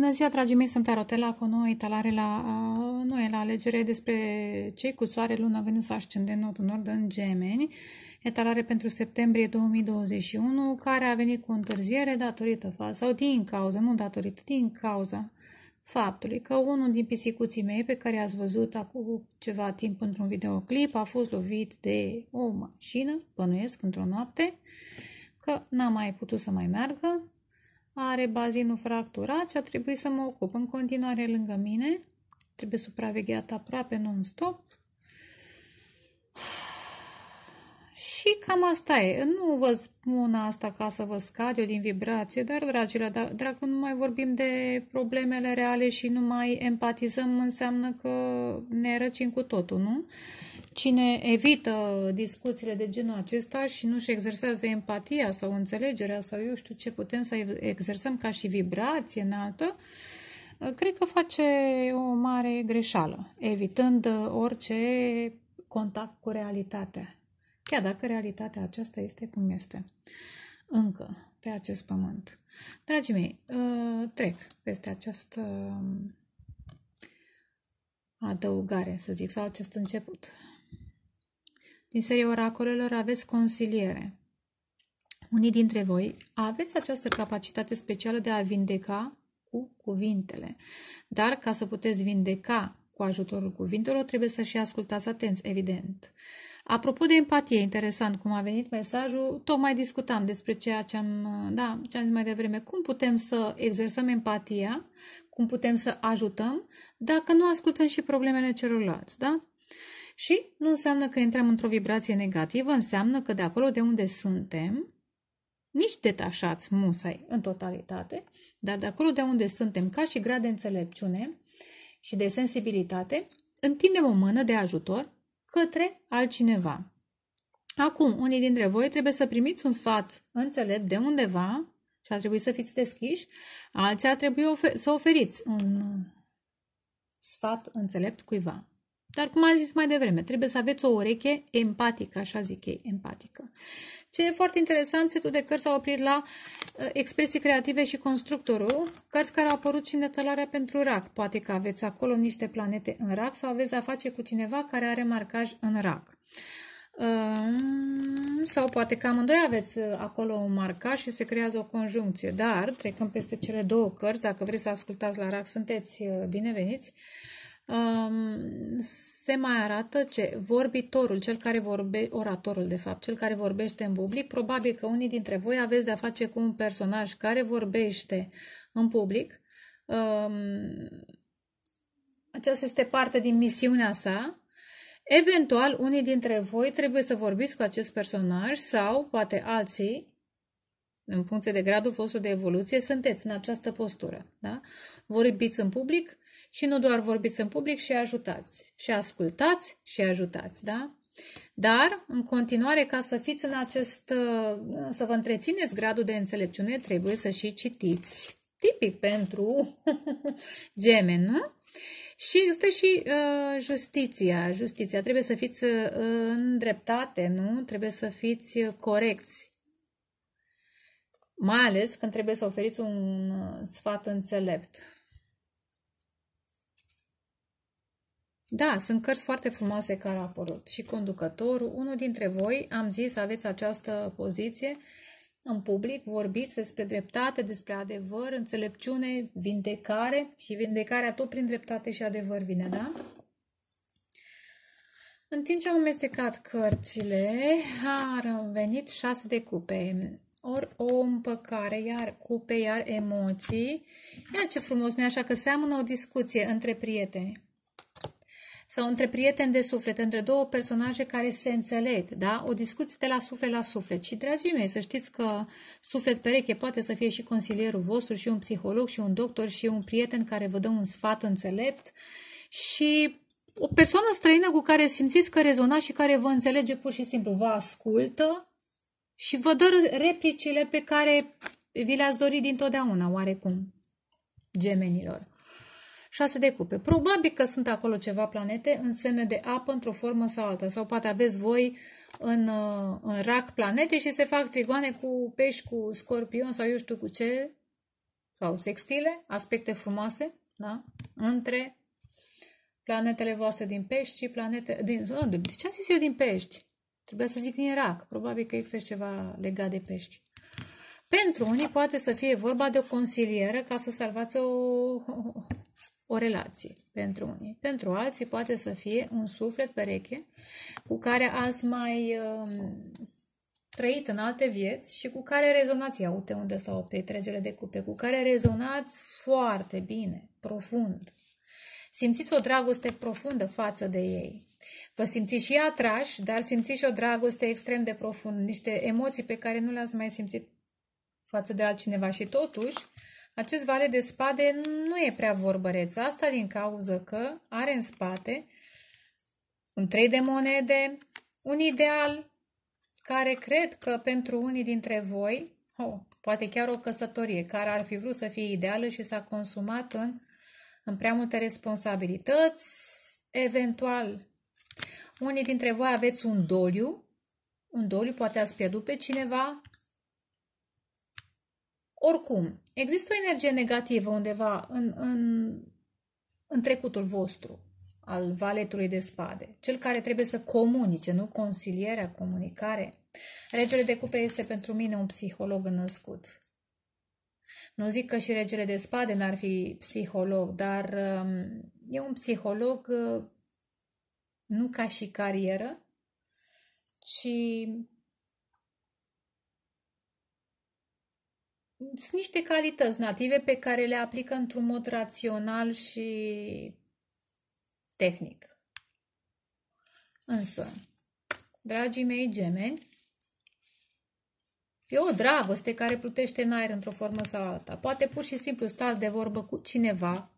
Bună ziua, dragii mei, sunt Arotela cu o nouă etalare la, noi la alegere despre cei cu soare, luna, venus, ascendent, nodul nord în gemeni. Etalare pentru septembrie 2021, care a venit cu întârziere datorită sau din cauza, nu datorită, din cauza faptului că unul din pisicuții mei pe care ați văzut acum ceva timp într-un videoclip a fost lovit de o mașină, bănuiesc, într-o noapte, că n-a mai putut să mai meargă, are bazinul fracturat și a trebuit să mă ocup în continuare lângă mine. Trebuie supravegheat aproape non-stop Și cam asta e. Nu vă spun asta ca să vă scad eu din vibrație, dar, dragilor, dacă nu mai vorbim de problemele reale și nu mai empatizăm, înseamnă că ne răcim cu totul, nu? Cine evită discuțiile de genul acesta și nu-și exersează empatia sau înțelegerea sau eu știu ce putem să exersăm ca și vibrație înaltă, cred că face o mare greșeală, evitând orice contact cu realitatea chiar dacă realitatea aceasta este cum este. Încă pe acest pământ. Dragii mei, uh, trec peste această um, adăugare, să zic, sau acest început. Din seria oracolelor aveți consiliere. Unii dintre voi aveți această capacitate specială de a vindeca cu cuvintele. Dar ca să puteți vindeca cu ajutorul cuvintelor, trebuie să și ascultați atenți, evident. Uh, Apropo de empatie, interesant cum a venit mesajul, tocmai discutam despre ceea ce am, da, ce am zis mai devreme, cum putem să exersăm empatia, cum putem să ajutăm, dacă nu ascultăm și problemele celorlalți, da? Și nu înseamnă că intrăm într-o vibrație negativă, înseamnă că de acolo de unde suntem, nici detașați musai în totalitate, dar de acolo de unde suntem, ca și grad de înțelepciune și de sensibilitate, întindem o mână de ajutor către altcineva. Acum, unii dintre voi trebuie să primiți un sfat înțelept de undeva și ar trebui să fiți deschiși, alții ar trebui ofer să oferiți un sfat înțelept cuiva. Dar cum am zis mai devreme, trebuie să aveți o ureche empatică, așa zic ei, empatică. Ce e foarte interesant, setul de cărți s-a oprit la uh, expresii creative și constructorul, cărți care au apărut și în detalarea pentru rac. Poate că aveți acolo niște planete în rac sau aveți a face cu cineva care are marcaj în rac. Um, sau poate că amândoi aveți uh, acolo un marcaj și se creează o conjuncție. Dar, trecând peste cele două cărți, dacă vreți să ascultați la rac, sunteți uh, bineveniți se mai arată ce vorbitorul, cel care vorbe, oratorul de fapt, cel care vorbește în public, probabil că unii dintre voi aveți de-a face cu un personaj care vorbește în public. Aceasta este parte din misiunea sa. Eventual, unii dintre voi trebuie să vorbiți cu acest personaj sau poate alții în funcție de gradul vostru de evoluție, sunteți în această postură. Da? Vorbiți în public, și nu doar vorbiți în public și ajutați. Și ascultați și ajutați, da? Dar, în continuare, ca să fiți în acest, ă, să vă întrețineți gradul de înțelepciune, trebuie să și citiți. Tipic pentru gemeni, nu? Și există și uh, justiția. Justiția trebuie să fiți uh, îndreptate, nu? Trebuie să fiți corecți. Mai ales când trebuie să oferiți un sfat înțelept. Da, sunt cărți foarte frumoase care au apărut. Și conducătorul, unul dintre voi, am zis, aveți această poziție în public, vorbiți despre dreptate, despre adevăr, înțelepciune, vindecare și vindecarea tot prin dreptate și adevăr vine, da? În timp ce am amestecat cărțile, au venit șase de cupe. Ori o împăcare, iar cupe, iar emoții. Ia ce frumos, nu așa că seamănă o discuție între prieteni sau între prieteni de suflet, între două personaje care se înțeleg, da? O discuție de la suflet la suflet. Și, dragii mei, să știți că suflet pereche poate să fie și consilierul vostru, și un psiholog, și un doctor, și un prieten care vă dă un sfat înțelept și o persoană străină cu care simțiți că rezonați și care vă înțelege pur și simplu, vă ascultă și vă dă replicile pe care vi le-ați dorit dintotdeauna, oarecum, gemenilor. 6 de cupe. Probabil că sunt acolo ceva planete în semne de apă într-o formă sau alta. Sau poate aveți voi în, uh, în rac planete și se fac trigoane cu pești, cu scorpion sau eu știu cu ce, sau sextile, aspecte frumoase, da? Între planetele voastre din pești și planete... Din, oh, de ce am zis eu din pești? Trebuia să zic din rac. Probabil că există ceva legat de pești. Pentru unii poate să fie vorba de o consilieră ca să salvați o, o relație pentru unii. Pentru alții poate să fie un suflet pereche cu care ați mai uh, trăit în alte vieți și cu care rezonați. uite unde s-au oprit tregele de cupe, cu care rezonați foarte bine, profund. Simțiți o dragoste profundă față de ei. Vă simțiți și atrași, dar simțiți și o dragoste extrem de profundă, niște emoții pe care nu le-ați mai simțit față de altcineva și totuși acest vale de spade nu e prea vorbăreț. Asta din cauză că are în spate un trei de monede, un ideal care cred că pentru unii dintre voi, oh, poate chiar o căsătorie care ar fi vrut să fie ideală și s-a consumat în, în prea multe responsabilități, eventual unii dintre voi aveți un doliu, un doliu poate ați pierdut pe cineva, oricum, există o energie negativă undeva în, în, în trecutul vostru al valetului de spade, cel care trebuie să comunice, nu consilierea, comunicare. Regele de cupe este pentru mine un psiholog născut. Nu zic că și regele de spade n-ar fi psiholog, dar um, e un psiholog uh, nu ca și carieră, ci sunt niște calități native pe care le aplică într-un mod rațional și tehnic. Însă, dragii mei gemeni, e o dragoste care plutește în aer într-o formă sau alta. Poate pur și simplu stați de vorbă cu cineva,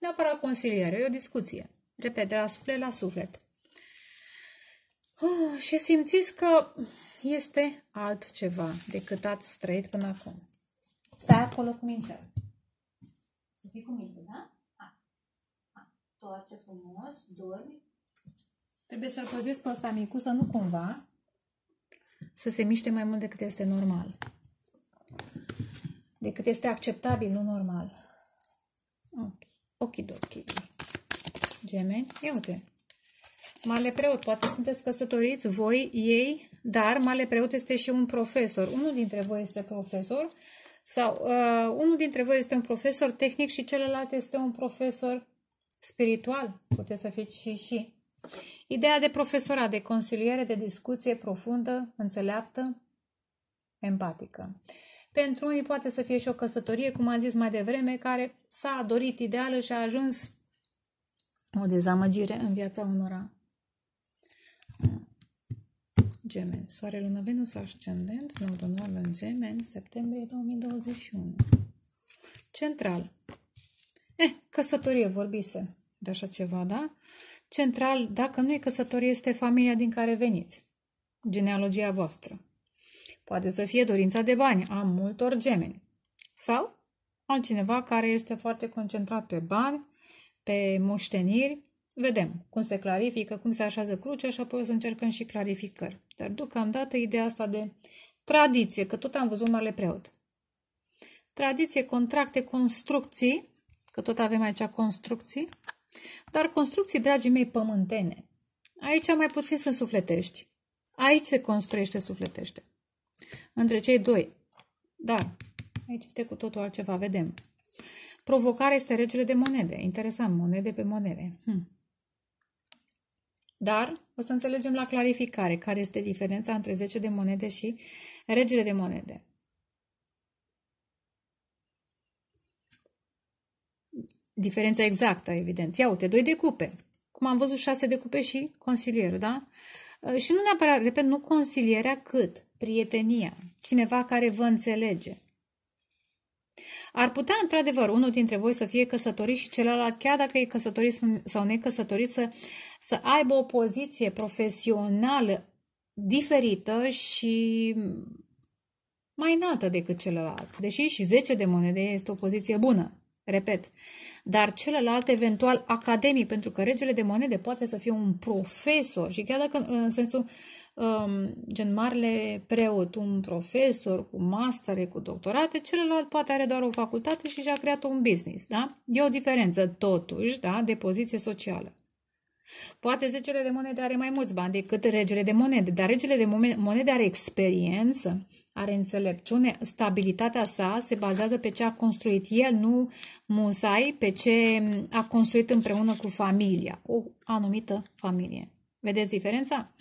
neapărat consiliere, e o discuție. Repet, de la suflet la suflet. Ah, și simțiți că este altceva decât ați trăit până acum. Stai acolo cu mintea. Să fii cu minte, da? Toarce frumos, dormi. Trebuie să-l păzesc pe ăsta micu, să nu cumva să se miște mai mult decât este normal. Decât este acceptabil, nu normal. Ok, dochi. Gemeni. ia uite. Male preot, poate sunteți căsătoriți voi, ei, dar male preot este și un profesor. Unul dintre voi este profesor sau uh, unul dintre voi este un profesor tehnic și celălalt este un profesor spiritual. Puteți să fiți și și. Ideea de profesora, de consiliere, de discuție profundă, înțeleaptă, empatică. Pentru unii poate să fie și o căsătorie, cum am zis mai devreme, care s-a dorit ideală și a ajuns o dezamăgire în viața unora. Gemeni. Soare, lună, Venus, ascendent, nou, nord în Gemeni, septembrie 2021. Central. Eh, căsătorie vorbise de așa ceva, da? Central, dacă nu e căsătorie, este familia din care veniți. Genealogia voastră. Poate să fie dorința de bani a multor gemeni. Sau altcineva care este foarte concentrat pe bani, pe moșteniri, Vedem cum se clarifică, cum se așează crucea și apoi o să încercăm și clarificări. Dar deocamdată ideea asta de tradiție, că tot am văzut marele preot. Tradiție, contracte, construcții, că tot avem aici construcții, dar construcții, dragii mei, pământene. Aici mai puțin sunt sufletești. Aici se construiește sufletește. Între cei doi. Da, aici este cu totul altceva, vedem. Provocarea este regele de monede. Interesant, monede pe monede. Hm. Dar o să înțelegem la clarificare care este diferența între 10 de monede și regele de monede. Diferența exactă, evident. Ia uite, 2 de cupe. Cum am văzut, 6 de cupe și consilierul, da? Uh, și nu neapărat, repet, nu consilierea cât, prietenia, cineva care vă înțelege. Ar putea, într-adevăr, unul dintre voi să fie căsătorit și celălalt, chiar dacă e căsătorit sau necăsătorit, să să aibă o poziție profesională diferită și mai înaltă decât celălalt. Deși și 10 de monede este o poziție bună, repet. Dar celălalt, eventual, academii pentru că regele de monede poate să fie un profesor și chiar dacă în sensul um, gen marele preot, un profesor cu mastere, cu doctorate, celălalt poate are doar o facultate și și-a creat un business, da? E o diferență, totuși, da, de poziție socială. Poate zecele de monede are mai mulți bani decât regele de monede, dar regele de monede are experiență, are înțelepciune, stabilitatea sa se bazează pe ce a construit el, nu musai, pe ce a construit împreună cu familia, o anumită familie. Vedeți diferența?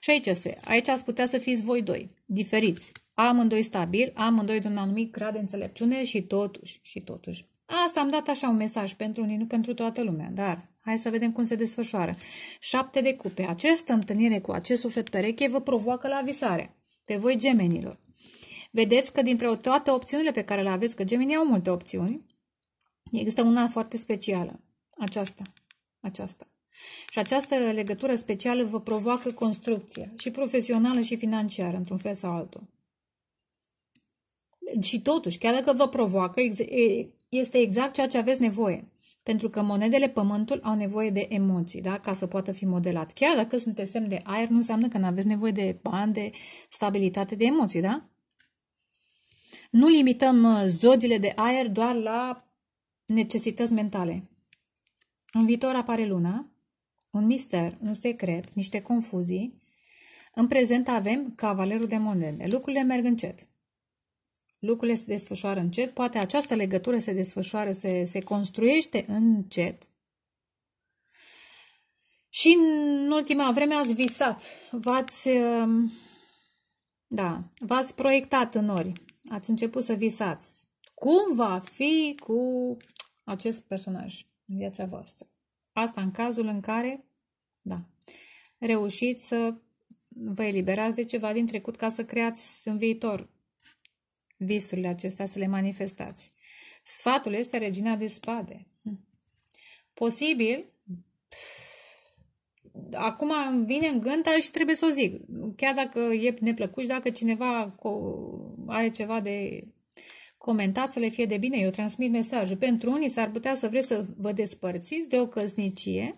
Și aici este, aici ați putea să fiți voi doi, diferiți, amândoi stabil, amândoi de un anumit grad de înțelepciune și totuși, și totuși. Asta am dat așa un mesaj pentru unii, nu pentru toată lumea, dar Hai să vedem cum se desfășoară. Șapte de cupe. Această întâlnire cu acest suflet pereche vă provoacă la visare. Pe voi gemenilor. Vedeți că dintre toate opțiunile pe care le aveți, că gemenii au multe opțiuni, există una foarte specială. Aceasta. Aceasta. Și această legătură specială vă provoacă construcția, și profesională și financiară, într-un fel sau altul. Și totuși, chiar dacă vă provoacă, este exact ceea ce aveți nevoie pentru că monedele pământul au nevoie de emoții, da? ca să poată fi modelat. Chiar dacă sunteți semn de aer, nu înseamnă că nu aveți nevoie de bani, de stabilitate, de emoții, da? Nu limităm uh, zodiile de aer doar la necesități mentale. În viitor apare luna, un mister, un secret, niște confuzii. În prezent avem cavalerul de monede. Lucrurile merg încet lucrurile se desfășoară încet, poate această legătură se desfășoară, se, se construiește încet. Și în ultima vreme ați visat, v-ați, um, da, ați proiectat în ori, ați început să visați. Cum va fi cu acest personaj în viața voastră? Asta în cazul în care, da, reușiți să vă eliberați de ceva din trecut ca să creați în viitor visurile acestea să le manifestați. Sfatul este regina de spade. Posibil, acum îmi vine în gând, dar și trebuie să o zic. Chiar dacă e neplăcut și dacă cineva are ceva de comentat să le fie de bine, eu transmit mesajul. Pentru unii s-ar putea să vreți să vă despărțiți de o căsnicie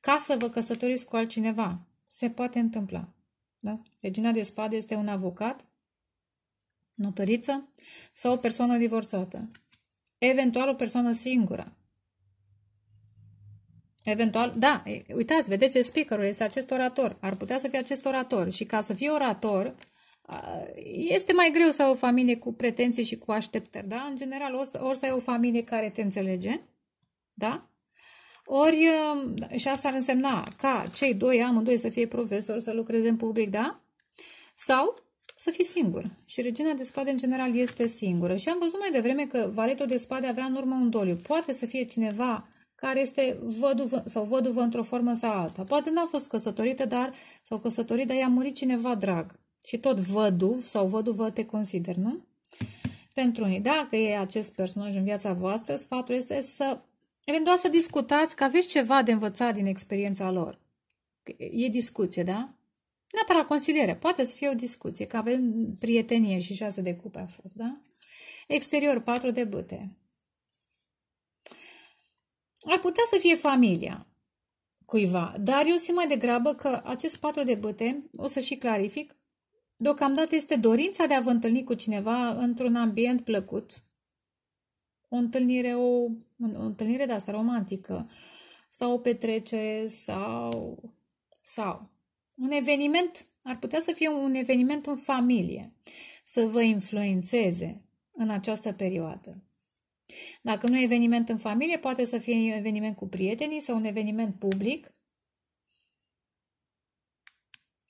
ca să vă căsătoriți cu altcineva. Se poate întâmpla. Da? Regina de spade este un avocat notăriță sau o persoană divorțată. Eventual o persoană singură. Eventual, da, uitați, vedeți, speakerul este acest orator. Ar putea să fie acest orator. Și ca să fie orator, este mai greu să ai o familie cu pretenții și cu așteptări, da? În general, ori să, ori să ai o familie care te înțelege, da? Ori, um, și asta ar însemna ca cei doi amândoi să fie profesori, să lucreze în public, da? Sau să fii singur. Și regina de spade în general este singură. Și am văzut mai devreme că valetul de spade avea în urmă un doliu. Poate să fie cineva care este văduvă sau văduvă într-o formă sau alta. Poate n-a fost căsătorită, dar sau căsătorită, dar i-a murit cineva drag. Și tot văduv sau văduvă te consider, nu? Pentru unii, dacă e acest personaj în viața voastră, sfatul este să eventual să discutați că aveți ceva de învățat din experiența lor. E discuție, da? neapărat consiliere, poate să fie o discuție, că avem prietenie și șase de cupe a fost, da? Exterior, patru de bâte. Ar putea să fie familia cuiva, dar eu simt mai degrabă că acest patru de bâte, o să și clarific, deocamdată este dorința de a vă întâlni cu cineva într-un ambient plăcut, o întâlnire, o, o întâlnire de asta romantică, sau o petrecere, sau, sau, un eveniment, ar putea să fie un eveniment în familie, să vă influențeze în această perioadă. Dacă nu e eveniment în familie, poate să fie un eveniment cu prietenii sau un eveniment public,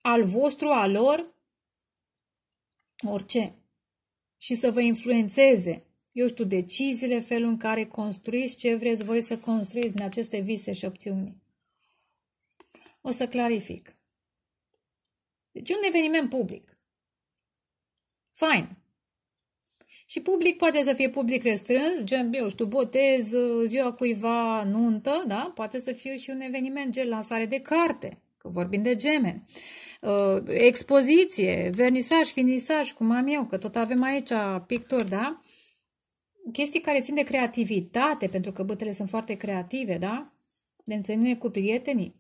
al vostru, al lor, orice. Și să vă influențeze, eu știu, deciziile, felul în care construiți ce vreți voi să construiți din aceste vise și opțiuni. O să clarific. Deci un eveniment public. Fain. Și public poate să fie public restrâns, gen, eu știu, botez, uh, ziua cuiva, nuntă, da? Poate să fie și un eveniment, gen lansare de carte, că vorbim de gemeni. Uh, expoziție, vernisaj, finisaj, cum am eu, că tot avem aici picturi, da? Chestii care țin de creativitate, pentru că bătele sunt foarte creative, da? De întâlnire cu prietenii.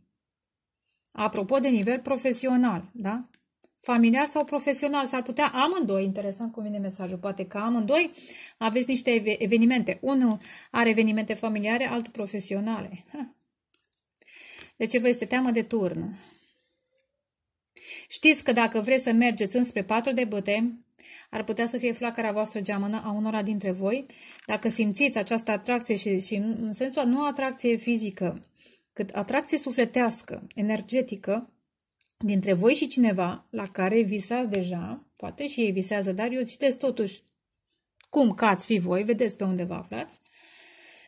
Apropo de nivel profesional, da? familiar sau profesional, s-ar putea amândoi, interesant cum vine mesajul, poate că amândoi aveți niște evenimente. Unul are evenimente familiare, altul profesionale. De deci ce vă este teamă de turn? Știți că dacă vreți să mergeți înspre patru de băte, ar putea să fie flacăra voastră geamănă a unora dintre voi. Dacă simțiți această atracție și, și în sensul nu atracție fizică, cât atracție sufletească, energetică, dintre voi și cineva la care visați deja, poate și ei visează, dar eu citesc totuși cum că ați fi voi, vedeți pe unde vă aflați,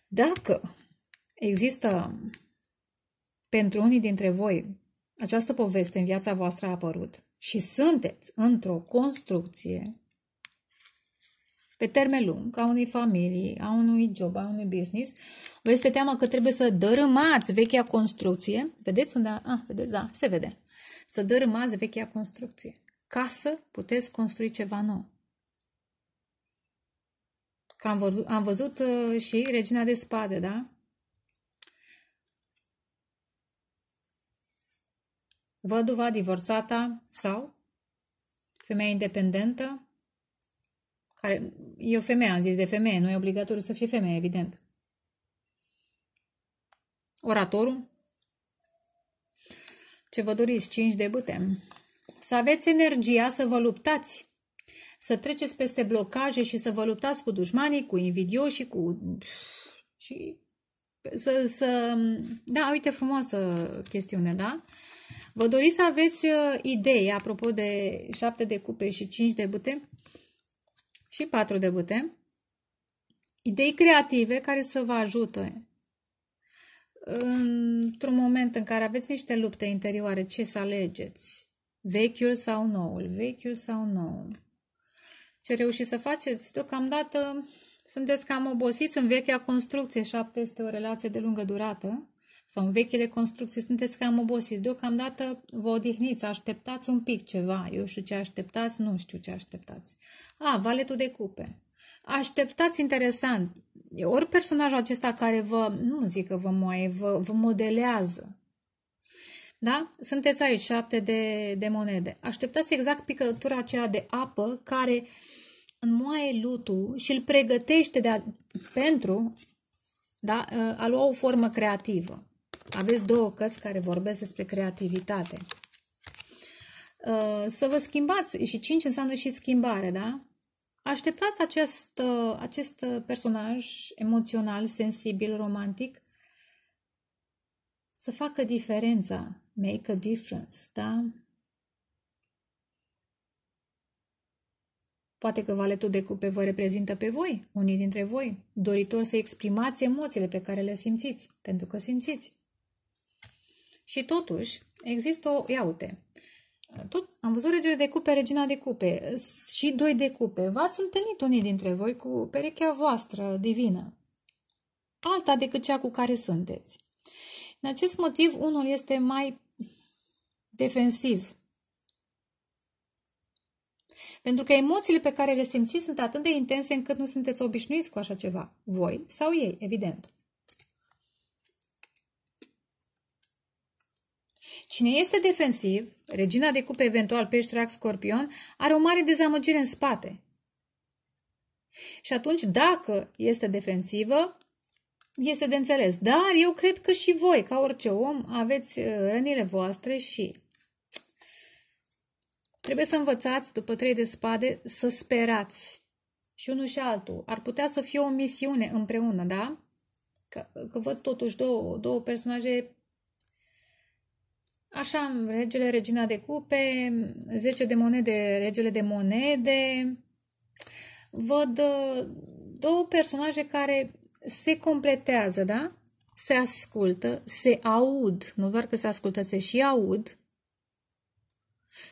dacă există pentru unii dintre voi această poveste în viața voastră a apărut și sunteți într-o construcție pe termen lung, a unei familii, a unui job, a unui business, vă este teamă că trebuie să dărâmați vechea construcție. Vedeți unde? Ah, vedeți, da, se vede. Să dărâmați vechea construcție ca să puteți construi ceva nou. Că am văzut, am văzut uh, și Regina de Spade, da? Văduva, divorțata sau femeia independentă care, e o femeie, am zis de femeie, nu e obligatoriu să fie femeie, evident. Oratorul? Ce vă doriți? 5 de bâte. Să aveți energia să vă luptați să treceți peste blocaje și să vă luptați cu dușmanii, cu invidioșii, cu... și să, să... Da, uite, frumoasă chestiune, da? Vă doriți să aveți uh, idei, apropo de șapte de cupe și cinci de bute, și patru de bâte, idei creative care să vă ajute într-un moment în care aveți niște lupte interioare, ce să alegeți? Vechiul sau noul? Vechiul sau noul? Ce reușiți să faceți? Deocamdată sunteți cam obosiți în vechea construcție. Șapte este o relație de lungă durată sau în vechile construcții, sunteți cam obosiți. Deocamdată vă odihniți, așteptați un pic ceva, eu știu ce așteptați, nu știu ce așteptați. A, valetul de cupe. Așteptați interesant. Ori personajul acesta care vă, nu zic că vă moaie, vă, vă modelează, da? Sunteți aici, șapte de, de monede. Așteptați exact picătura aceea de apă care înmoaie lutul și îl pregătește de a, pentru da, a lua o formă creativă. Aveți două cărți care vorbesc despre creativitate. Uh, să vă schimbați și 5 înseamnă și schimbare, da? Așteptați acest, uh, acest personaj emoțional, sensibil, romantic să facă diferența, make a difference, da? Poate că valetul de cupe vă reprezintă pe voi, unii dintre voi, doritor să exprimați emoțiile pe care le simțiți, pentru că simțiți. Și totuși, există o... Ia uite, tot am văzut regele de cupe, regina de cupe și doi de cupe. V-ați întâlnit unii dintre voi cu perechea voastră divină, alta decât cea cu care sunteți. În acest motiv, unul este mai defensiv. Pentru că emoțiile pe care le simțiți sunt atât de intense încât nu sunteți obișnuiți cu așa ceva, voi sau ei, evident. Cine este defensiv, regina de cupe eventual peștrac scorpion, are o mare dezamăgire în spate. Și atunci, dacă este defensivă, este de înțeles. Dar eu cred că și voi, ca orice om, aveți uh, rănile voastre și trebuie să învățați, după trei de spade, să sperați. Și unul și altul. Ar putea să fie o misiune împreună, da? Că, că văd totuși două, două personaje Așa, regele, regina de cupe, 10 de monede, regele de monede. Văd uh, două personaje care se completează, da? Se ascultă, se aud, nu doar că se ascultă, se și aud.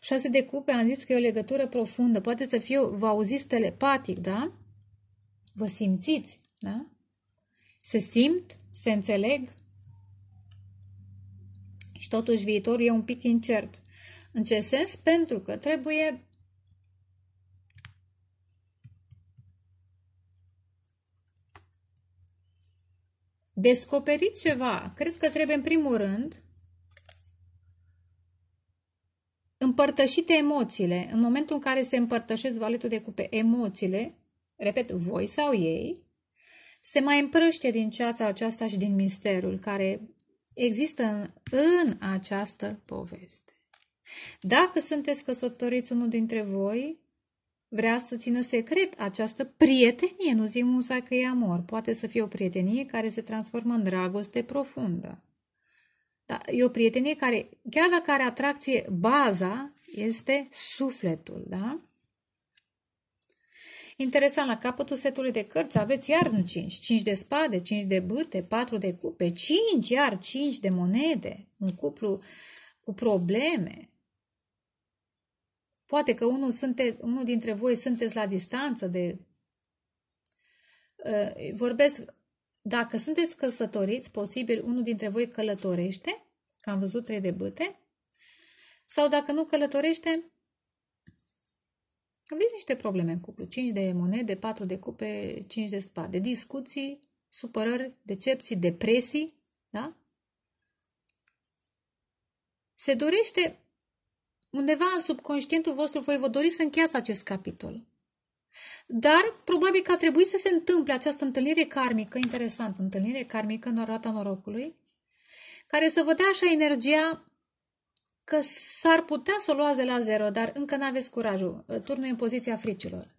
Șase de cupe, am zis că e o legătură profundă, poate să fie, vă auziți telepatic, da? Vă simțiți, da? Se simt, se înțeleg, și totuși viitorul e un pic incert. În ce sens? Pentru că trebuie descoperit ceva. Cred că trebuie în primul rând împărtășite emoțiile. În momentul în care se împărtășesc valetul de cupe emoțiile, repet, voi sau ei, se mai împrăște din ceața aceasta și din misterul care există în, în această poveste. Dacă sunteți căsătoriți unul dintre voi, vrea să țină secret această prietenie, nu zic musa că e amor, poate să fie o prietenie care se transformă în dragoste profundă. Dar e o prietenie care, chiar dacă are atracție baza, este sufletul, da? Interesant, la capătul setului de cărți aveți iar 5. 5 de spade, 5 de bâte, 4 de cupe, 5, iar 5 de monede. Un cuplu cu probleme. Poate că unul, sunte, unul dintre voi sunteți la distanță de... Uh, vorbesc, dacă sunteți căsătoriți, posibil unul dintre voi călătorește, că am văzut trei de bâte, sau dacă nu călătorește, aveți niște probleme în cuplu, 5 de monede, 4 de cupe, 5 de spade, discuții, supărări, decepții, depresii, da? Se dorește undeva în subconștientul vostru, voi vă doriți să încheiați acest capitol. Dar probabil că a trebuit să se întâmple această întâlnire karmică, interesantă, întâlnire karmică în roata norocului, care să vă dea așa energia că s-ar putea să o luați de la zero, dar încă n aveți curajul. Uh, turnul e în poziția fricilor.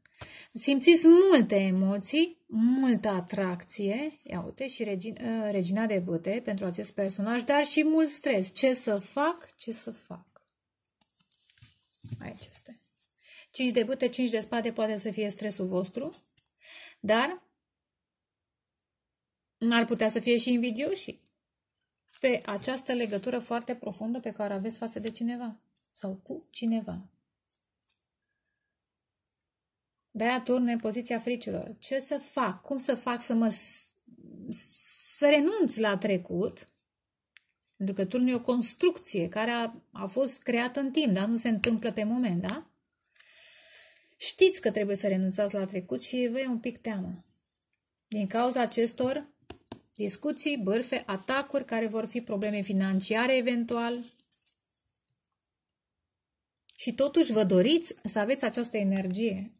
Simțiți multe emoții, multă atracție, ia uite, și regina, uh, regina de băte pentru acest personaj, dar și mult stres. Ce să fac? Ce să fac? Aici este. 5 de bute, 5 de spade poate să fie stresul vostru, dar ar putea să fie și invidioși pe această legătură foarte profundă pe care o aveți față de cineva sau cu cineva. De-aia turne poziția fricilor. Ce să fac? Cum să fac să mă... să renunț la trecut? Pentru că turnul e o construcție care a, a fost creată în timp, dar Nu se întâmplă pe moment, da? Știți că trebuie să renunțați la trecut și vă e un pic teamă. Din cauza acestor Discuții, bârfe, atacuri care vor fi probleme financiare eventual. Și totuși vă doriți să aveți această energie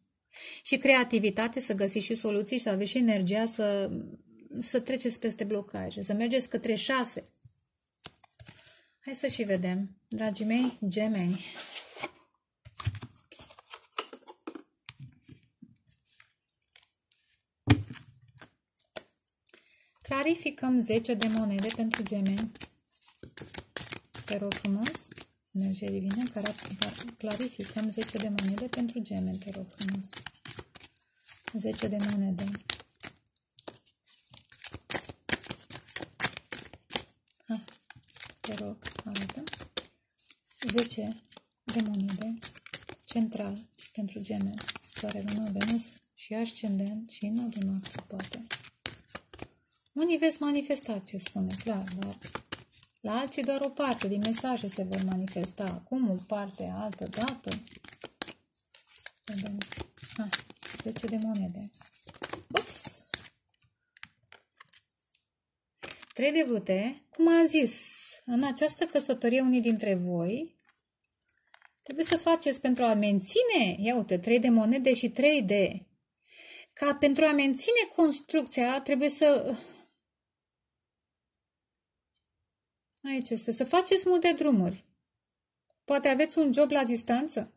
și creativitate să găsiți și soluții și să aveți și energia să, să treceți peste blocaje, să mergeți către șase. Hai să și vedem, dragii mei gemeni. Clarificăm 10 de monede pentru gemeni. Te rog frumos. Merge divină, clarificăm 10 de monede pentru gemeni, te rog frumos. 10 de monede. Ha, ah, te rog, arată. 10 de monede central pentru gemeni, Soare, luna, Venus și ascendent și în adunat se poate. Unii veți manifesta ce spune, clar, dar la alții doar o parte din mesaje se vor manifesta. Acum o parte, altă dată. Ah, 10 de monede. Ups! Trei de bute. Cum am zis, în această căsătorie unii dintre voi trebuie să faceți pentru a menține, ia uite, trei de monede și trei de... Ca pentru a menține construcția trebuie să Aici este să faceți multe drumuri. Poate aveți un job la distanță.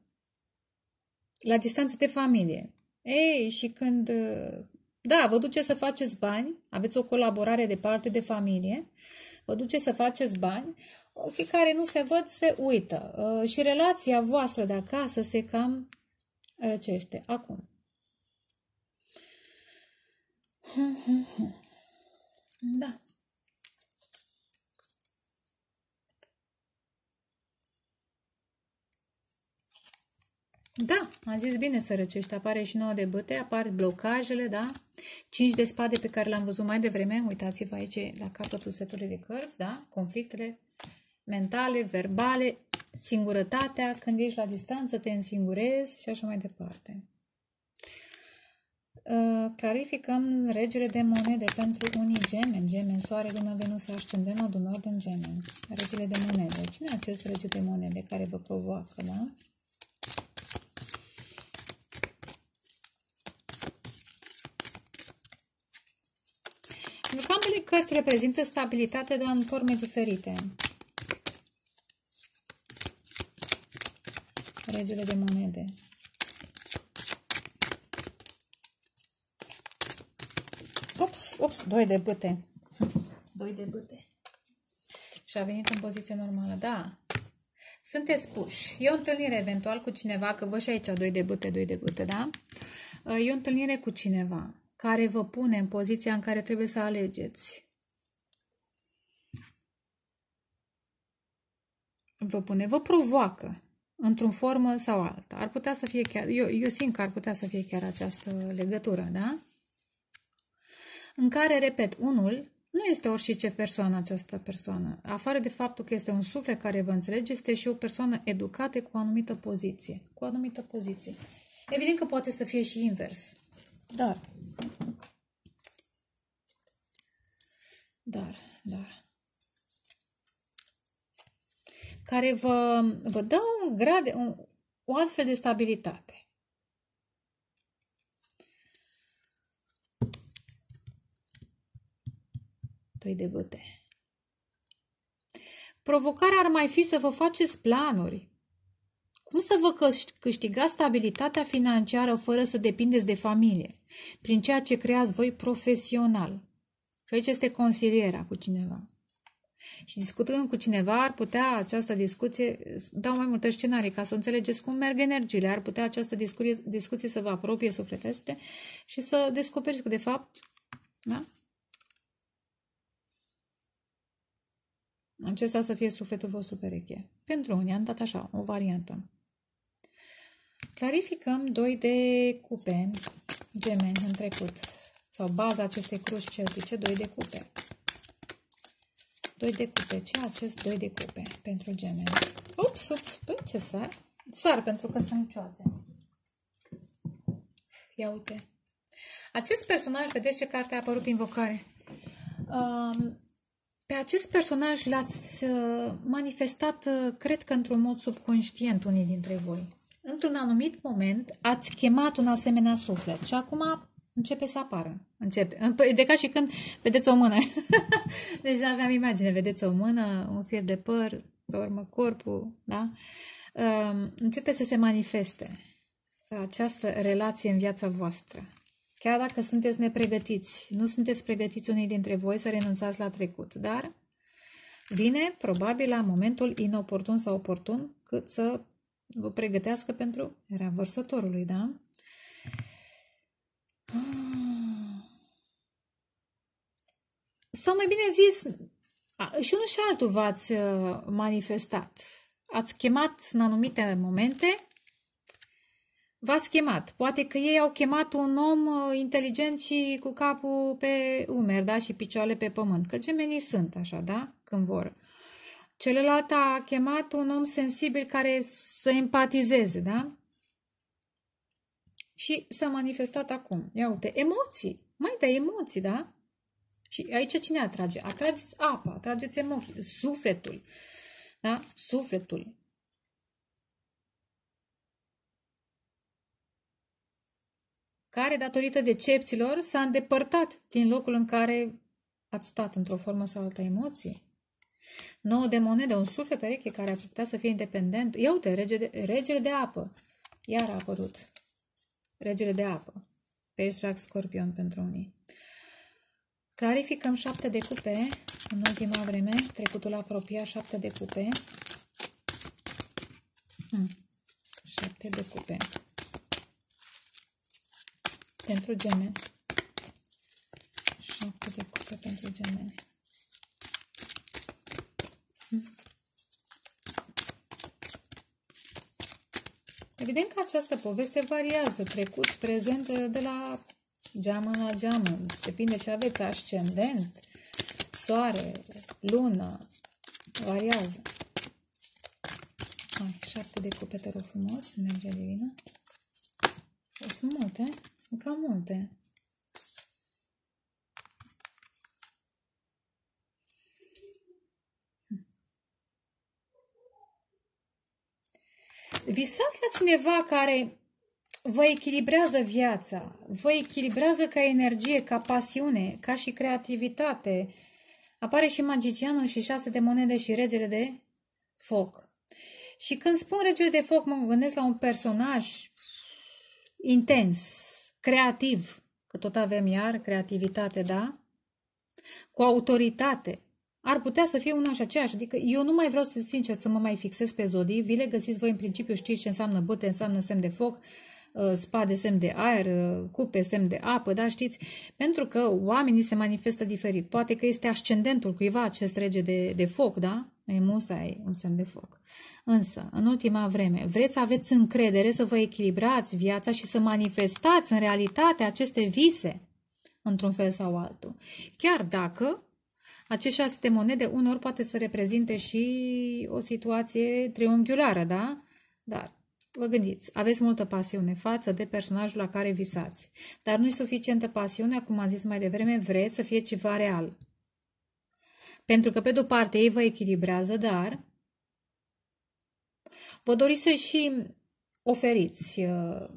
La distanță de familie. Ei, și când... Uh, da, vă duce să faceți bani, aveți o colaborare de parte de familie, vă duce să faceți bani, ochii care nu se văd se uită uh, și relația voastră de acasă se cam răcește. Acum. Hm, hm, hm. Da. Da, am zis bine să răcești. Apare și nouă de băte, apar blocajele, da? Cinci de spade pe care l-am văzut mai devreme. Uitați-vă aici la capătul setului de cărți, da? Conflictele mentale, verbale, singurătatea, când ești la distanță, te însingurezi și așa mai departe. Uh, clarificăm regele de monede pentru unii gemeni, gemeni, soare, lună, venus, ascendent, Nord, orden, gemeni. Regele de monede. Cine e acest rege de monede care vă provoacă, da? Cărți reprezintă stabilitate, dar în forme diferite. Regele de monede. Ups, ups, doi de bâte. Doi de bâte. Și a venit în poziție normală. Da. Sunteți puși. E o întâlnire eventual cu cineva, că vă și aici doi de bâte, doi de bâte, da? E o întâlnire cu cineva care vă pune în poziția în care trebuie să alegeți. Vă pune, vă provoacă într-un formă sau alta. Ar putea să fie chiar, eu, eu simt că ar putea să fie chiar această legătură, da? În care, repet, unul nu este orice ce persoană această persoană. Afară de faptul că este un suflet care vă înțelege, este și o persoană educată cu o anumită poziție. Cu o anumită poziție. Evident că poate să fie și invers. Dar, dar, dar, care vă, vă dă un grad, un, o altfel de stabilitate. Doi de băte. Provocarea ar mai fi să vă faceți planuri cum să vă câștigați stabilitatea financiară fără să depindeți de familie? Prin ceea ce creați voi profesional. Și aici este consilierea cu cineva. Și discutând cu cineva, ar putea această discuție, dau mai multe scenarii ca să înțelegeți cum merg energiile, ar putea această discuție, discuție să vă apropie sufletește și să descoperiți că, de fapt, da? Acesta să fie sufletul vostru pereche. Pentru unii am dat așa, o variantă. Clarificăm doi de cupe gemeni în trecut sau baza acestei cruci celtice, doi de cupe. 2 de cupe. Ce acest doi de cupe pentru gemeni? Ups, ups, până ce sar? Sar pentru că sunt cioase. Ia uite. Acest personaj, vedeți ce carte a apărut invocare. Um, pe acest personaj l-ați uh, manifestat, uh, cred că într-un mod subconștient, unii dintre voi într-un anumit moment ați chemat un asemenea suflet și acum începe să apară. Începe. Păi, de ca și când vedeți o mână. deci nu aveam imagine. Vedeți o mână, un fir de păr, pe urmă corpul, da? Ehm, începe să se manifeste această relație în viața voastră. Chiar dacă sunteți nepregătiți, nu sunteți pregătiți unii dintre voi să renunțați la trecut, dar vine probabil la momentul inoportun sau oportun cât să vă pregătească pentru era vărsătorului, da? Ah. Sau mai bine zis, și unul și altul v-ați uh, manifestat. Ați chemat în anumite momente, v-ați chemat. Poate că ei au chemat un om uh, inteligent și cu capul pe umeri, da? Și picioarele pe pământ. Că gemenii sunt, așa, da? Când vor. Celălalt a chemat un om sensibil care să empatizeze, da? Și s-a manifestat acum. Ia uite, emoții. Mai de emoții, da? Și aici cine atrage? Atrageți apa, atrageți emoții, sufletul. Da? Sufletul. Care, datorită decepțiilor, s-a îndepărtat din locul în care ați stat într-o formă sau alta emoție. 9 de monede, un suflet pereche care ar putea să fie independent. Ia uite, rege de, regele de apă. Iar a apărut. Regele de apă. Peștrac scorpion pentru unii. Clarificăm șapte de cupe în ultima vreme, trecutul apropiat, șapte de cupe. Hmm. Șapte de cupe. Pentru gemeni. Șapte de cupe pentru gemeni. Evident că această poveste variază trecut, prezent, de la geamă la geamă. Depinde ce aveți, ascendent, soare, lună, variază. Hai, șapte de cupete rog frumos, energia divină. Sunt multe, sunt cam multe. Visați la cineva care vă echilibrează viața, vă echilibrează ca energie, ca pasiune, ca și creativitate. Apare și magicianul și șase de monede și regele de foc. Și când spun regele de foc, mă gândesc la un personaj intens, creativ, că tot avem iar creativitate, da? Cu autoritate, ar putea să fie una și aceeași. Adică eu nu mai vreau să sincer să mă mai fixez pe zodii. Vi le găsiți voi în principiu, știți ce înseamnă băte, înseamnă semn de foc, uh, spade semn de aer, uh, cupe semn de apă, da, știți? Pentru că oamenii se manifestă diferit. Poate că este ascendentul cuiva acest rege de, de foc, da? E musa, e un semn de foc. Însă, în ultima vreme, vreți să aveți încredere să vă echilibrați viața și să manifestați în realitate aceste vise, într-un fel sau altul. Chiar dacă acești șase monede unor poate să reprezinte și o situație triunghiulară, da? Dar vă gândiți, aveți multă pasiune față de personajul la care visați, dar nu-i suficientă pasiune. cum am zis mai devreme, vreți să fie ceva real. Pentru că, pe de-o parte, ei vă echilibrează, dar vă doriți să și oferiți, uh,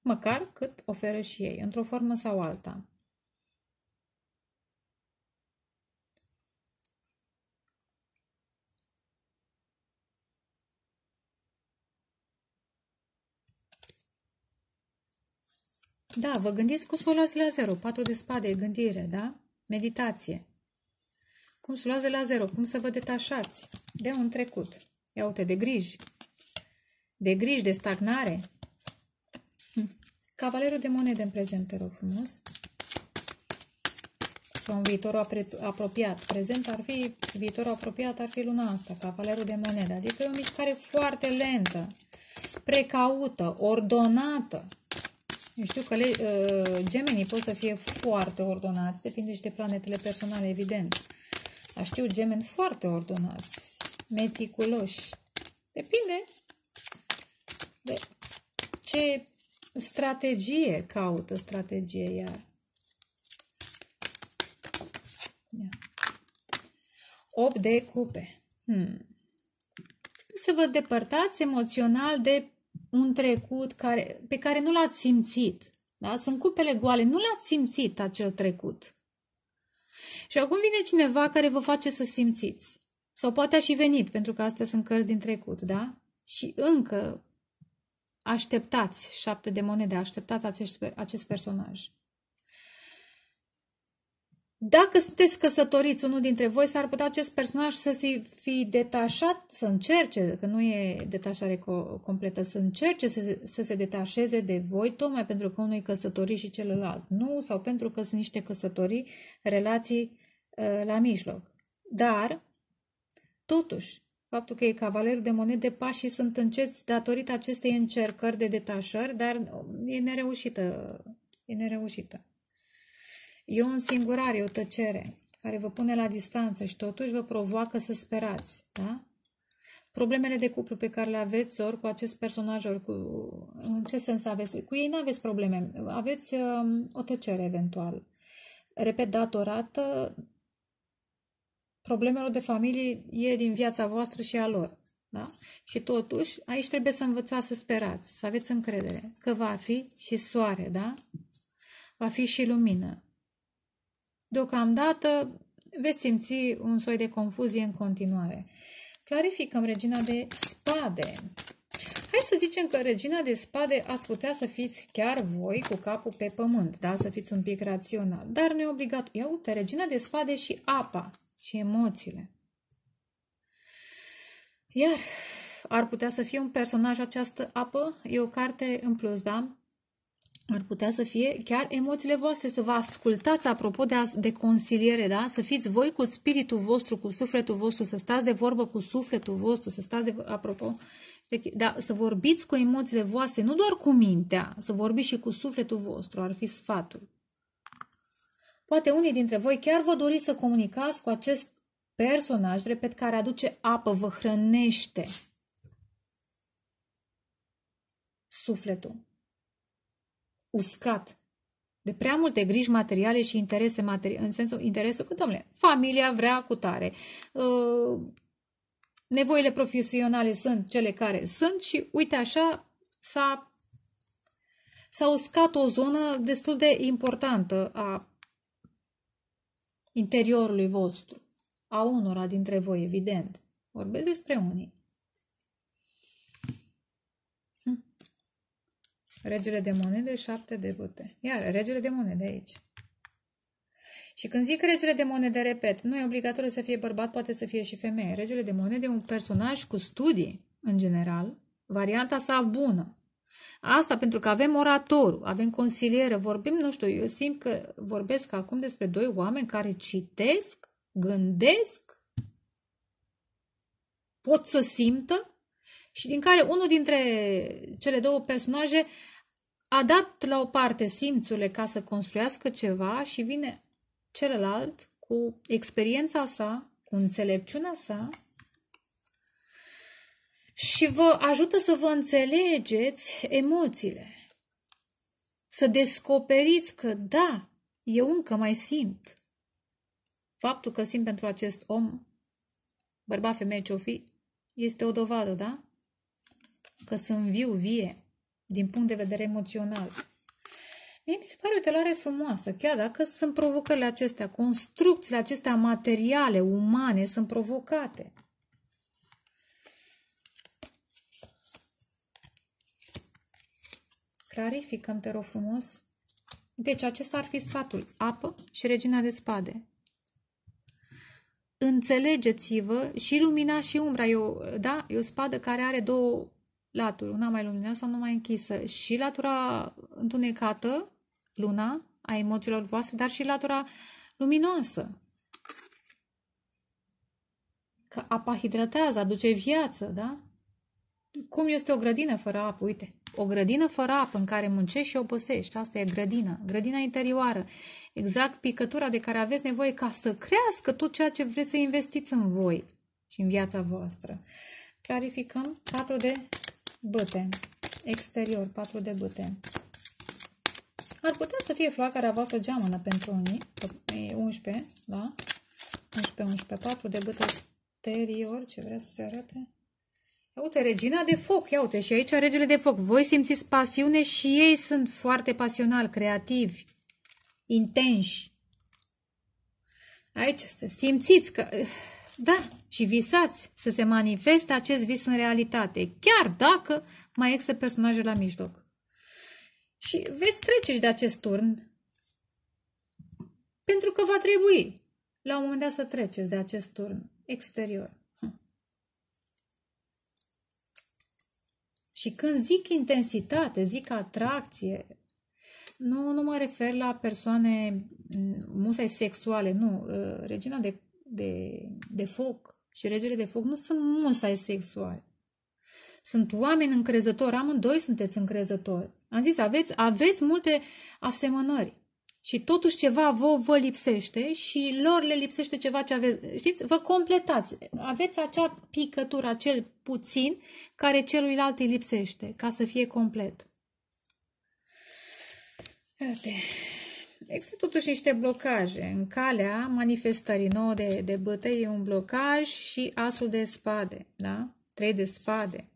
măcar cât oferă și ei, într-o formă sau alta. Da, vă gândiți cum să o luați la zero. Patru de spade e gândire, da? Meditație. Cum să luați de la zero, cum să vă detașați de un trecut. Ia uite, de griji. De griji, de stagnare. Hm. Cavalerul de monede în prezent, te rog frumos. Sau un viitor apropiat. Prezent ar fi, viitorul apropiat ar fi luna asta, cavalerul de monede. Adică e o mișcare foarte lentă, precaută, ordonată. Știu că le, uh, gemenii pot să fie foarte ordonați, depinde și de planetele personale, evident. Dar știu gemeni foarte ordonați, meticuloși. Depinde de ce strategie caută, strategie iar. Ia. 8 de cupe. Hmm. Să vă depărtați emoțional de un trecut care, pe care nu l-ați simțit. Da? Sunt cupele goale, nu l-ați simțit acel trecut. Și acum vine cineva care vă face să simțiți. Sau poate a și venit, pentru că astea sunt cărți din trecut, da? Și încă așteptați șapte de monede, așteptați acest, acest personaj. Dacă sunteți căsătoriți, unul dintre voi s-ar putea acest personaj să se fi detașat, să încerce, că nu e detașare co- completă, să încerce să, se, să se detașeze de voi, tocmai pentru că unul e căsătorit și celălalt nu, sau pentru că sunt niște căsătorii, relații uh, la mijloc. Dar, totuși, faptul că e cavalerul de monede, pașii sunt înceți datorită acestei încercări de detașări, dar e nereușită. E nereușită. E o singurare, o tăcere care vă pune la distanță și totuși vă provoacă să sperați. Da? Problemele de cuplu pe care le aveți ori cu acest personaj, ori cu... În ce sens aveți? Cu ei nu aveți probleme. Aveți um, o tăcere eventual. Repet, datorată problemelor de familie e din viața voastră și a lor. Da? Și totuși, aici trebuie să învățați să sperați, să aveți încredere că va fi și soare, da? Va fi și lumină. Deocamdată veți simți un soi de confuzie în continuare. Clarificăm regina de spade. Hai să zicem că regina de spade ați putea să fiți chiar voi cu capul pe pământ, da? Să fiți un pic rațional, dar nu e obligat. Ia uite, regina de spade și apa și emoțiile. Iar ar putea să fie un personaj această apă, e o carte în plus, da? ar putea să fie chiar emoțiile voastre, să vă ascultați apropo de, de consiliere, da? să fiți voi cu spiritul vostru, cu sufletul vostru, să stați de vorbă cu sufletul vostru, să stați de apropo, de, deci, da, să vorbiți cu emoțiile voastre, nu doar cu mintea, să vorbiți și cu sufletul vostru, ar fi sfatul. Poate unii dintre voi chiar vă doriți să comunicați cu acest personaj, repet, care aduce apă, vă hrănește sufletul uscat de prea multe griji materiale și interese materiale, în sensul interesul că, domnule, familia vrea cu tare, uh, nevoile profesionale sunt cele care sunt și, uite așa, s-a, s-a uscat o zonă destul de importantă a interiorului vostru, a unora dintre voi, evident. Vorbesc despre unii. Regele de monede, șapte de bute. Iar regele de monede aici. Și când zic regele de monede, repet, nu e obligatoriu să fie bărbat, poate să fie și femeie. Regele de monede e un personaj cu studii, în general, varianta sa bună. Asta pentru că avem orator, avem consilieră, vorbim, nu știu, eu simt că vorbesc acum despre doi oameni care citesc, gândesc, pot să simtă și din care unul dintre cele două personaje a dat la o parte simțurile ca să construiască ceva și vine celălalt cu experiența sa, cu înțelepciunea sa și vă ajută să vă înțelegeți emoțiile. Să descoperiți că, da, eu încă mai simt. Faptul că simt pentru acest om, bărbat, femeie, ce-o fi, este o dovadă, da? Că sunt viu, vie din punct de vedere emoțional. Mie mi se pare o telare frumoasă, chiar dacă sunt provocările acestea, construcțiile acestea materiale, umane, sunt provocate. Clarificăm, te rog frumos. Deci acesta ar fi sfatul. Apă și regina de spade. Înțelegeți-vă și lumina și umbra. E o, da? e o spadă care are două laturi, una mai luminoasă una mai închisă. Și latura întunecată, luna, a emoțiilor voastre, dar și latura luminoasă. Că apa hidratează, aduce viață, da? Cum este o grădină fără apă? Uite, o grădină fără apă în care muncești și obosești. Asta e grădina, grădina interioară. Exact picătura de care aveți nevoie ca să crească tot ceea ce vreți să investiți în voi și în viața voastră. Clarificăm 4 de băte. Exterior, 4 de băte. Ar putea să fie flacăra voastră geamănă pentru unii, E 11, da? 11, 11, 4 de băte exterior, ce vrea să se arate? uite, regina de foc, ia uite, și aici regele de foc. Voi simțiți pasiune și ei sunt foarte pasional, creativi, intenși. Aici este. Simțiți că da, și visați să se manifeste acest vis în realitate, chiar dacă mai există personaje la mijloc. Și veți trece și de acest turn, pentru că va trebui la un moment dat să treceți de acest turn exterior. Hm. Și când zic intensitate, zic atracție, nu, nu mă refer la persoane musai sexuale, nu. Uh, Regina de de, de foc și regele de foc nu sunt munsai sexual. Sunt oameni încrezători, amândoi sunteți încrezători. Am zis, aveți, aveți multe asemănări. Și totuși ceva vă, vă lipsește și lor le lipsește ceva ce aveți. Știți, vă completați. Aveți acea picătură, acel puțin care celuilalt îi lipsește ca să fie complet. Uite. Există totuși niște blocaje. În calea manifestării nouă de, de bătăi e un blocaj și asul de spade, da? Trei de spade.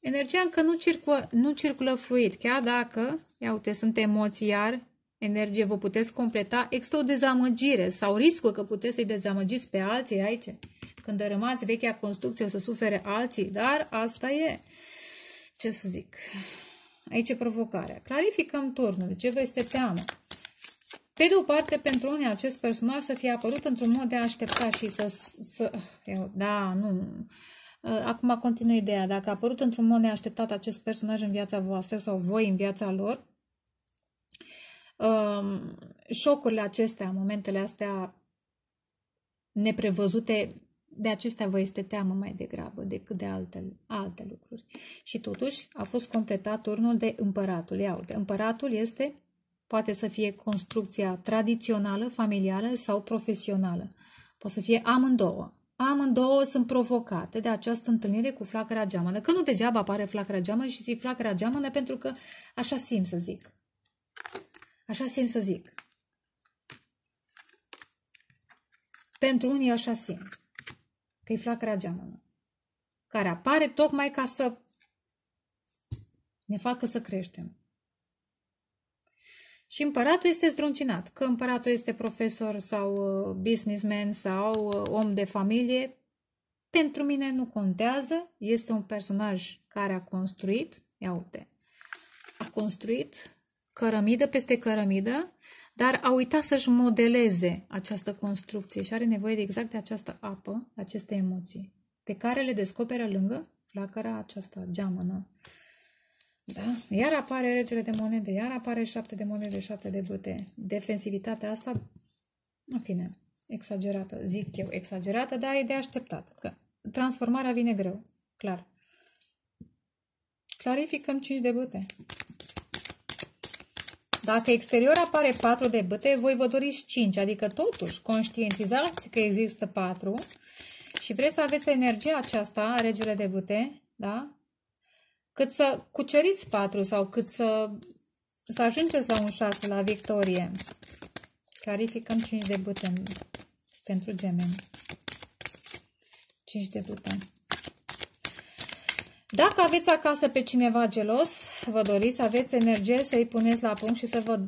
Energia încă nu circulă, nu circulă fluid, chiar dacă, ia uite, sunt emoții iar, energie, vă puteți completa, există o dezamăgire sau riscul că puteți să-i dezamăgiți pe alții aici. Când dărâmați vechea construcție o să sufere alții, dar asta e, ce să zic, Aici e provocarea. Clarificăm turnul. De ce vă este teamă? Pe de o parte, pentru unii acest personaj să fie apărut într-un mod de a aștepta și să... să eu, da, nu... Ă, acum continuă ideea. Dacă a apărut într-un mod neașteptat acest personaj în viața voastră sau voi în viața lor, um, șocurile acestea, momentele astea neprevăzute, de acestea vă este teamă mai degrabă decât de alte, alte lucruri. Și totuși a fost completat turnul de împăratul. Iau, împăratul este, poate să fie construcția tradițională, familială sau profesională. Poate să fie amândouă. Amândouă sunt provocate de această întâlnire cu flacăra geamănă. Că nu degeaba apare flacăra geamănă și zic flacăra geamănă pentru că așa simt să zic. Așa simt să zic. Pentru unii așa simt că e flacăra geamănă, care apare tocmai ca să ne facă să creștem. Și împăratul este zdruncinat. Că împăratul este profesor sau uh, businessman sau uh, om de familie, pentru mine nu contează. Este un personaj care a construit, ia uite, a construit cărămidă peste cărămidă, dar a uitat să-și modeleze această construcție și are nevoie de exact de această apă, de aceste emoții, pe care le descoperă lângă flacăra aceasta geamănă. Da? Iar apare regele de monede, iar apare șapte de monede, șapte de băte. Defensivitatea asta, în fine, exagerată, zic eu, exagerată, dar e de așteptat. Că transformarea vine greu, clar. Clarificăm 5 de băte. Dacă exterior apare 4 de băte, voi vă doriți 5, adică totuși conștientizați că există 4 și vreți să aveți energia aceasta, regele de băte, da? Cât să cuceriți 4 sau cât să, să ajungeți la un 6, la victorie. Clarificăm 5 de băte pentru gemeni. 5 de bâte. Dacă aveți acasă pe cineva gelos, vă doriți, aveți energie să-i puneți la punct și să vă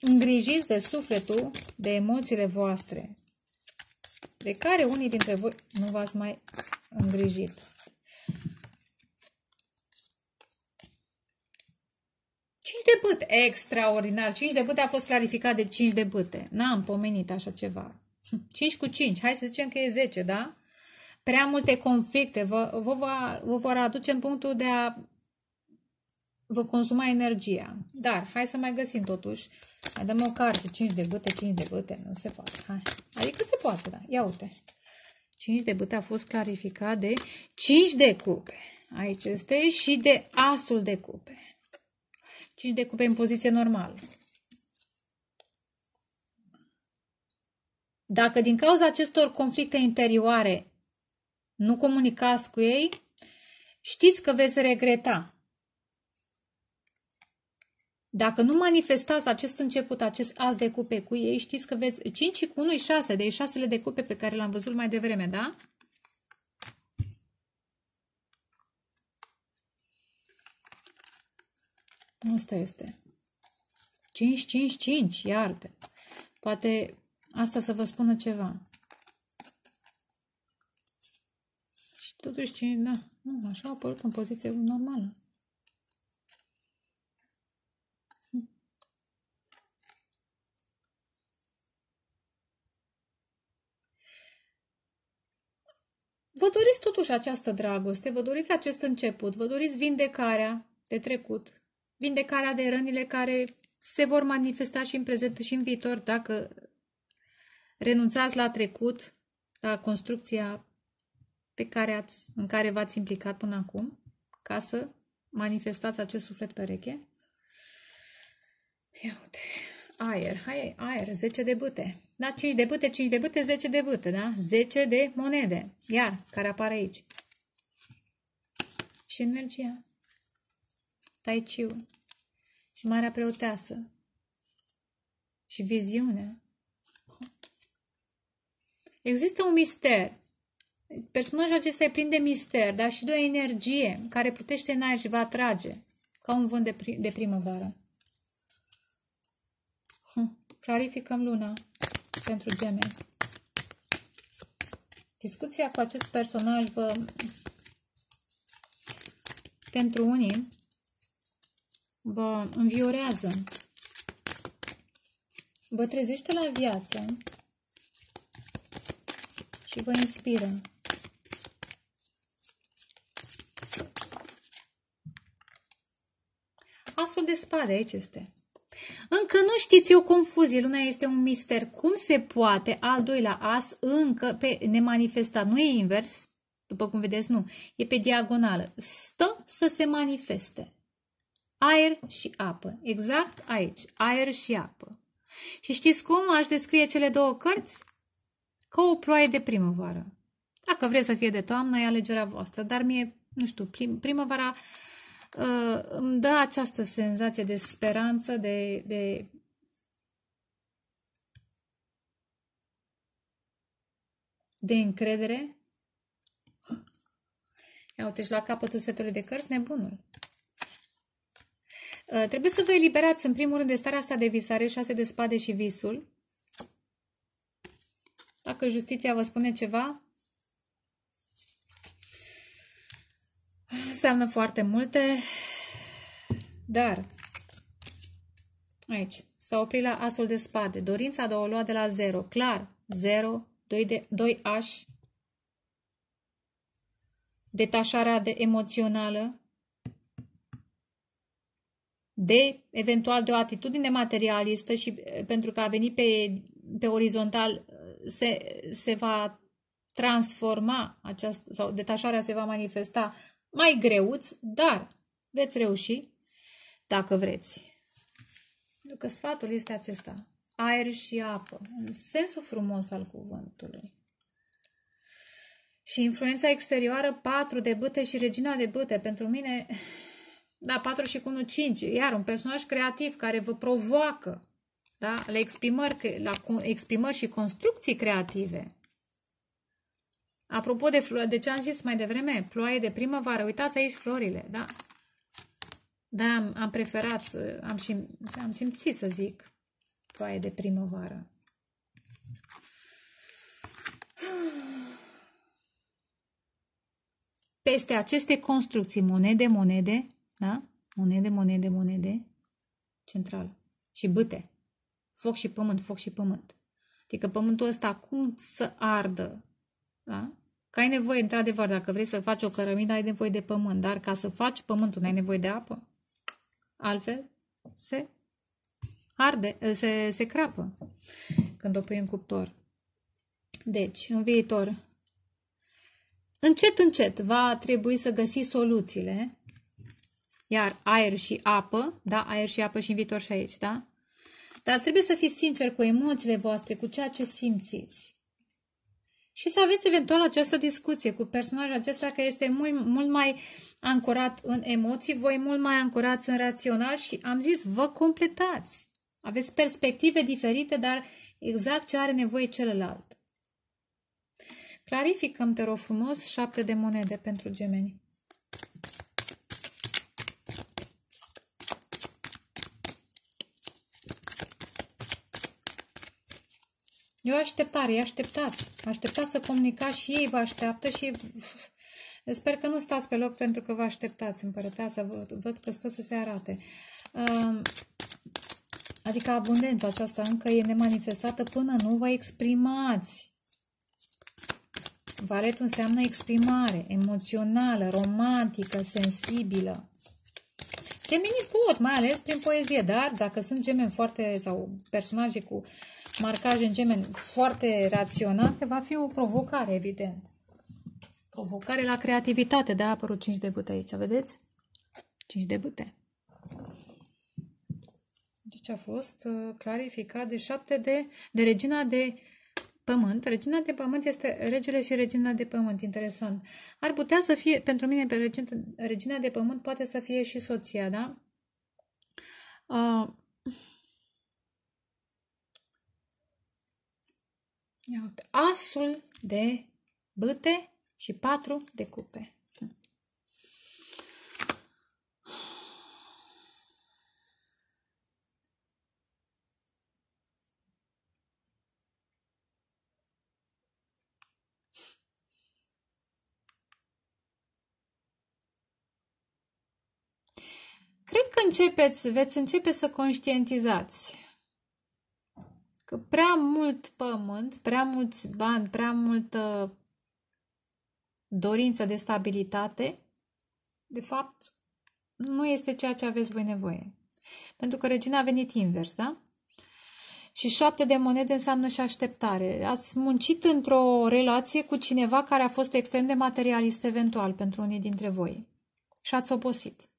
îngrijiți de sufletul, de emoțiile voastre, de care unii dintre voi nu v-ați mai îngrijit. Cinci de bâte, extraordinar, Cinci de bâte a fost clarificat de cinci de bâte, n-am pomenit așa ceva. 5 cu 5, hai să zicem că e 10, da? prea multe conflicte vă, vă, vă, vă vor aduce în punctul de a vă consuma energia. Dar hai să mai găsim totuși. Mai dăm o carte, 5 de băte, 5 de băte, nu se poate. Hai. Adică se poate, da. Ia uite. 5 de băte a fost clarificat de 5 de cupe. Aici este și de asul de cupe. 5 de cupe în poziție normală. Dacă din cauza acestor conflicte interioare nu comunicați cu ei, știți că veți regreta. Dacă nu manifestați acest început, acest as de cupe cu ei, știți că veți... 5 cu 1 6, de 6 de cupe pe care l-am văzut mai devreme, da? Asta este. 5, 5, 5, iartă. Poate asta să vă spună ceva. Totuși, cine, da, nu, așa a apărut în poziție normală. Vă doriți totuși această dragoste, vă doriți acest început, vă doriți vindecarea de trecut, vindecarea de rănile care se vor manifesta și în prezent și în viitor dacă renunțați la trecut, la construcția pe care ați, în care v-ați implicat până acum ca să manifestați acest suflet pereche. Ia uite, aer, hai, aer, 10 de bâte. Da, 5 de bâte, 5 de bâte, 10 de bâte, da? 10 de monede, iar, care apare aici. Și energia. Tai Chi și Marea Preoteasă și viziunea. Există un mister Personajul acesta e plin de mister, dar și de o energie care plutește în aer și va atrage, ca un vânt de, prim de primăvară. Hm. Clarificăm luna pentru gemeni. Discuția cu acest personaj vă... pentru unii vă înviorează, vă trezește la viață și vă inspiră. Asul de spade, aici este. Încă nu știți, eu o confuzie, luna este un mister. Cum se poate al doilea as încă pe nemanifestat? Nu e invers, după cum vedeți, nu. E pe diagonală. Stă să se manifeste. Aer și apă. Exact aici. Aer și apă. Și știți cum aș descrie cele două cărți? Ca o ploaie de primăvară. Dacă vreți să fie de toamnă, e alegerea voastră. Dar mie, nu știu, prim, primăvara Uh, îmi dă această senzație de speranță, de, de de încredere. Ia uite și la capătul setului de cărți, nebunul. Uh, trebuie să vă eliberați în primul rând de starea asta de visare, șase de spade și visul. Dacă justiția vă spune ceva, Înseamnă foarte multe, dar aici s-a oprit la asul de spade. Dorința de a o lua de la 0. Clar, 0, 2, de, 2 ași, detașarea de emoțională, de eventual de o atitudine materialistă și eh, pentru că a venit pe, pe orizontal eh, se, se va transforma această, sau detașarea se va manifesta mai greuți, dar veți reuși dacă vreți. Pentru că sfatul este acesta. Aer și apă, în sensul frumos al cuvântului. Și influența exterioară, 4 de bâte și regina de bâte. Pentru mine, da, 4 și cu 1, 5. Iar un personaj creativ care vă provoacă da, la, exprimări, la exprimări și construcții creative. Apropo de, de ce am zis mai devreme, ploaie de primăvară, uitați aici florile, da? Da, am, am preferat, uh, am, și, am simțit să zic ploaie de primăvară. Peste aceste construcții, monede, monede, da? Monede, monede, monede, central și bâte. Foc și pământ, foc și pământ. Adică pământul ăsta cum să ardă, da? Că ai nevoie, într-adevăr, dacă vrei să faci o cărămidă, ai nevoie de pământ. Dar ca să faci pământul, ai nevoie de apă. Altfel, se arde, se, se crapă când o pui în cuptor. Deci, în viitor, încet, încet va trebui să găsi soluțiile, iar aer și apă, da, aer și apă și în viitor și aici, da? Dar trebuie să fiți sinceri cu emoțiile voastre, cu ceea ce simțiți și să aveți eventual această discuție cu personajul acesta care este mult, mult mai ancorat în emoții, voi mult mai ancorați în rațional și am zis, vă completați. Aveți perspective diferite, dar exact ce are nevoie celălalt. Clarificăm, te rog frumos, șapte de monede pentru gemeni. E o așteptare, așteptați. Așteptați să comunicați și ei vă așteaptă și sper că nu stați pe loc pentru că vă așteptați, să vă, văd că stă să se arate. Um, adică abundența aceasta încă e nemanifestată până nu vă exprimați. Valetul înseamnă exprimare emoțională, romantică, sensibilă. Geminii pot, mai ales prin poezie, dar dacă sunt gemeni foarte sau personaje cu uh, marcaj în gemeni foarte raționate, va fi o provocare, evident. Provocare la creativitate, de a apărut 5 de bute aici, vedeți? 5 de bute. Deci a fost uh, clarificat de 7 de, de regina de pământ. Regina de pământ este regele și regina de pământ. Interesant. Ar putea să fie, pentru mine, pe regina, regina de pământ poate să fie și soția, da? Uh, Ia uite, asul de băte și patru de cupe. Cred că începeți, veți începe să conștientizați Că prea mult pământ, prea mulți bani, prea multă dorință de stabilitate, de fapt, nu este ceea ce aveți voi nevoie. Pentru că regina a venit invers, da? Și șapte de monede înseamnă și așteptare. Ați muncit într-o relație cu cineva care a fost extrem de materialist eventual pentru unii dintre voi. Și ați obosit.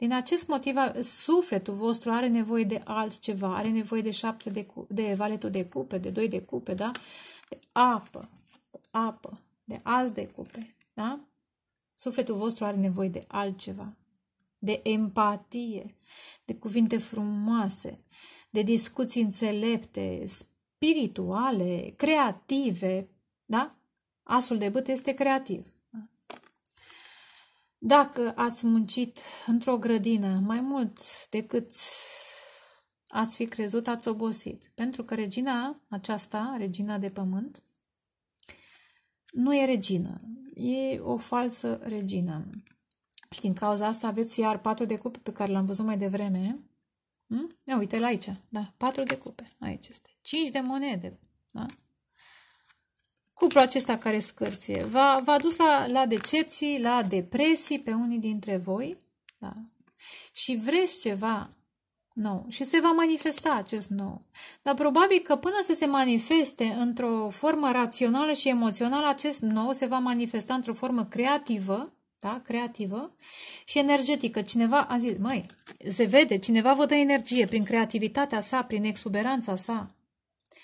Din acest motiv, sufletul vostru are nevoie de altceva, are nevoie de șapte de, cu, de valetul de cupe, de doi de cupe, da? De apă, de apă, de azi de cupe, da? Sufletul vostru are nevoie de altceva, de empatie, de cuvinte frumoase, de discuții înțelepte, spirituale, creative, da? Asul de bât este creativ. Dacă ați muncit într-o grădină mai mult decât ați fi crezut, ați obosit. Pentru că regina aceasta, regina de pământ, nu e regină, e o falsă regină. Și din cauza asta aveți iar patru de cupe pe care l-am văzut mai devreme. Hm? Ia uite la aici, da, patru de cupe, aici este. Cinci de monede, da? cuplul acesta care scârție. V-a dus la, la decepții, la depresii pe unii dintre voi da? și vreți ceva nou și se va manifesta acest nou. Dar probabil că până să se manifeste într-o formă rațională și emoțională, acest nou se va manifesta într-o formă creativă, da? creativă și energetică. Cineva a zis, măi, se vede, cineva vă dă energie prin creativitatea sa, prin exuberanța sa.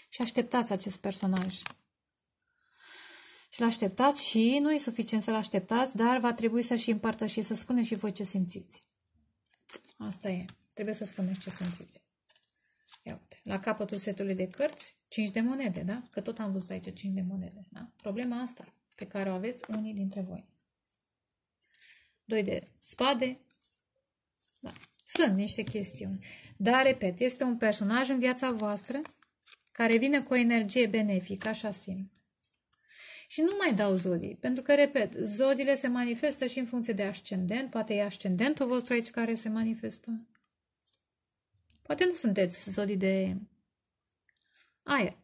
Și așteptați acest personaj și l-așteptați și nu e suficient să-l așteptați, dar va trebui să și împărtășiți, să spuneți și voi ce simțiți. Asta e. Trebuie să spuneți ce simțiți. Ia uite, la capătul setului de cărți, 5 de monede, da? Că tot am văzut aici 5 de monede, da? Problema asta pe care o aveți unii dintre voi. 2 de spade, da? Sunt niște chestiuni. Dar, repet, este un personaj în viața voastră care vine cu o energie benefică, așa simt și nu mai dau zodii, pentru că, repet, zodiile se manifestă și în funcție de ascendent, poate e ascendentul vostru aici care se manifestă. Poate nu sunteți zodii de aer.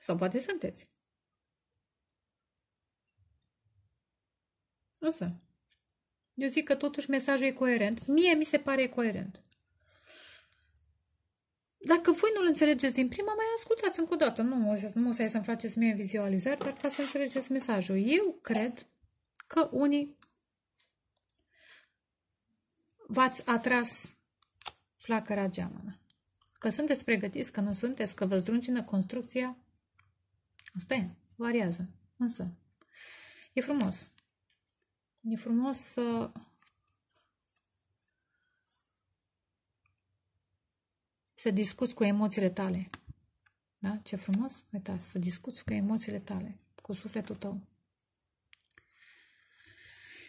Sau poate sunteți. Însă, eu zic că totuși mesajul e coerent. Mie mi se pare coerent. Dacă voi nu-l înțelegeți din prima, mai ascultați încă o dată. Nu, nu o să să-mi faceți mie vizualizare, dar ca să înțelegeți mesajul. Eu cred că unii v-ați atras flacăra geamănă. Că sunteți pregătiți, că nu sunteți, că vă zdruncină construcția. Asta e, variază. Însă, e frumos. E frumos să să discuți cu emoțiile tale. Da? Ce frumos? Uitați, să discuți cu emoțiile tale, cu sufletul tău.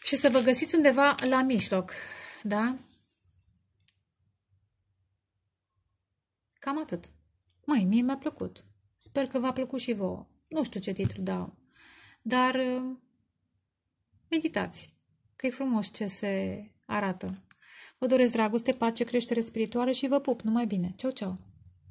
Și să vă găsiți undeva la mijloc, da? Cam atât. Măi, mie mi-a plăcut. Sper că v-a plăcut și vouă. Nu știu ce titlu dau, dar uh, meditați, că e frumos ce se arată. Vă doresc dragoste, pace, creștere spirituală și vă pup. Numai bine. Ceau, ceau!